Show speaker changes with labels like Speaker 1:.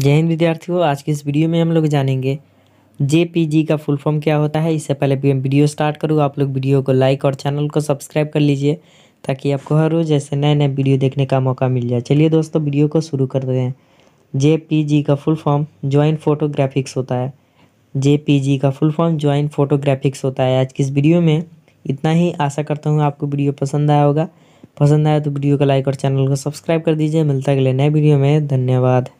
Speaker 1: जय हिंद विद्यार्थियों आज की इस वीडियो में हम लोग जानेंगे जी का फुल फॉर्म क्या होता है इससे पहले वीडियो स्टार्ट करूँ आप लोग वीडियो को लाइक और चैनल को सब्सक्राइब कर लीजिए ताकि आपको हर रोज़ ऐसे नए नए वीडियो देखने का मौका मिल जाए चलिए दोस्तों वीडियो को शुरू कर रहे हैं जी का फुल फॉर्म ज्वाइंट फोटोग्राफिक्स होता है जी का फुल फॉर्म ज्वाइंट फोटोग्राफिक्स होता है आज की इस वीडियो में इतना ही आशा करता हूँ आपको वीडियो पसंद आया होगा पसंद आया तो वीडियो को लाइक और चैनल को सब्सक्राइब कर दीजिए मिलता है अगले नए वीडियो में धन्यवाद